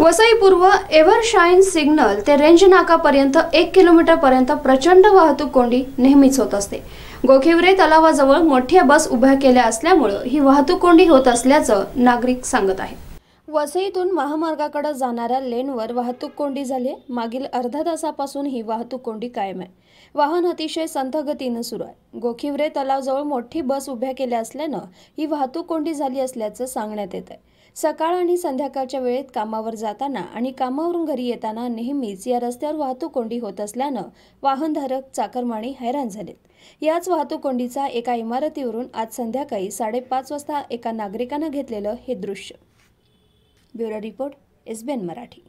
वसई पूर्व Evershine signal ते range नाकापर्यंत एक किलोमीटरपर्यंत प्रचंड वाहतूक कोंडी नेहमीच होत असते गोखिवरे तलावाजवळ मोठ्या बस उभ्या केल्या असल्यामुळं ही वाहतूक कोंडी होत असल्याचं नागरिक सांगत आहेत वसईतून महामार्गाकडे जाणाऱ्या लेनवर वाहतूक कोंडी झाली मागील अर्धा तासापासून ही वाहतूक कोंडी कायम आहे वाहन अतिशय संथगतीनं सुरू आहे गोखिवरे तलावजवळ मोठी बस उभ्या केल्या असल्यानं ही वाहतूक कोंडी झाली असल्याचं सांगण्यात येत आहे सकाळ आणि संध्याकाळच्या वेळेत कामावर जाताना आणि कामावरून घरी येताना नेहमीच या रस्त्यावर वाहतूक कोंडी होत असल्यानं वाहनधारक चाकरमाणी हैराण झालेत याच वाहतूक कोंडीचा एका इमारतीवरून आज संध्याकाळी साडेपाच वाजता एका नागरिकानं घेतलेलं हे दृश्य bureau report S B N Marathi